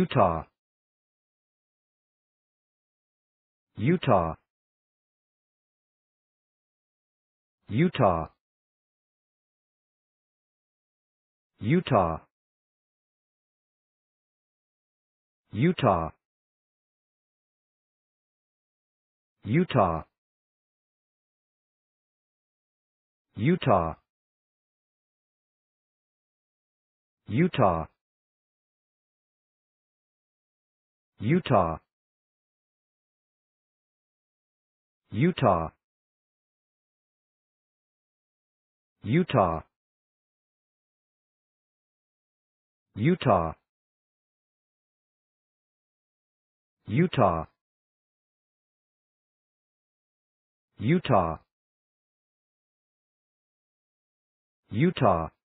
Utah Utah Utah Utah Utah Utah Utah Utah Utah Utah Utah Utah Utah Utah Utah